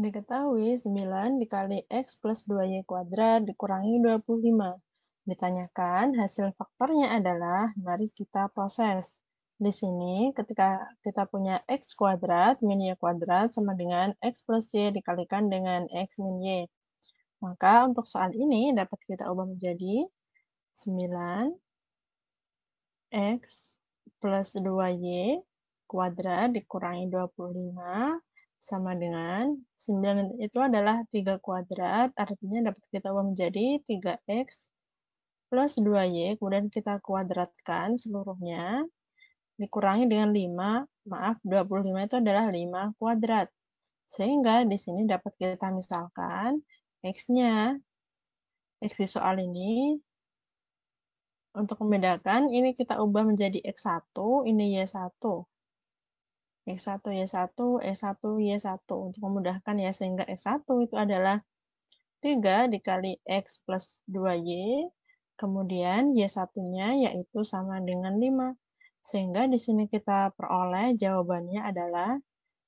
Diketahui 9 dikali X plus 2Y kuadrat dikurangi 25. Ditanyakan hasil faktornya adalah mari kita proses. Di sini ketika kita punya X kuadrat min Y kuadrat sama dengan X plus Y dikalikan dengan X min Y. Maka untuk soal ini dapat kita ubah menjadi 9 X plus 2Y kuadrat dikurangi 25 sama dengan 9 itu adalah 3 kuadrat, artinya dapat kita ubah menjadi 3x plus 2y, kemudian kita kuadratkan seluruhnya, dikurangi dengan 5, maaf, 25 itu adalah 5 kuadrat. Sehingga di sini dapat kita misalkan x-nya, x di soal ini, untuk membedakan, ini kita ubah menjadi x1, ini y1. X1, Y1, X1, Y1 untuk memudahkan ya sehingga X1 itu adalah 3 dikali X plus 2Y kemudian Y1-nya yaitu sama dengan 5 sehingga di sini kita peroleh jawabannya adalah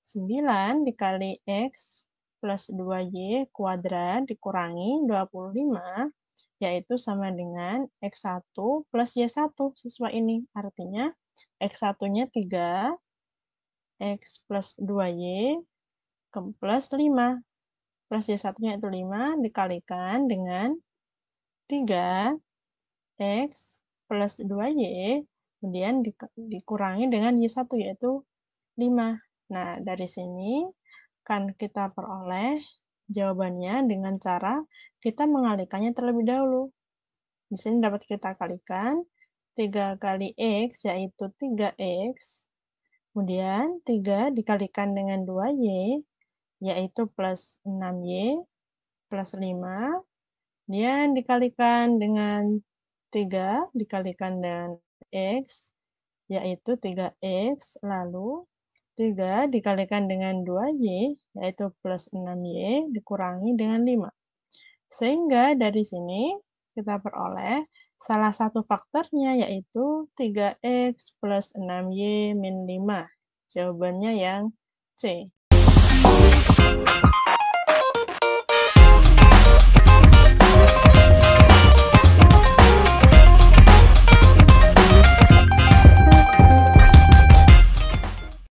9 dikali X plus 2Y kuadrat dikurangi 25 yaitu sama dengan X1 plus Y1 sesuai ini artinya X1-nya 3 X plus 2Y ke plus 5. Plus Y1-nya itu 5 dikalikan dengan 3 X plus 2Y kemudian di, dikurangi dengan Y1 yaitu 5. Nah, dari sini kan kita peroleh jawabannya dengan cara kita mengalikannya terlebih dahulu. Di sini dapat kita kalikan 3 kali X yaitu 3X Kemudian 3 dikalikan dengan 2Y, yaitu plus 6Y plus 5. Kemudian dikalikan dengan 3 dikalikan dengan X, yaitu 3X. Lalu 3 dikalikan dengan 2Y, yaitu plus 6Y, dikurangi dengan 5. Sehingga dari sini kita peroleh Salah satu faktornya yaitu 3X plus 6Y min 5. Jawabannya yang C.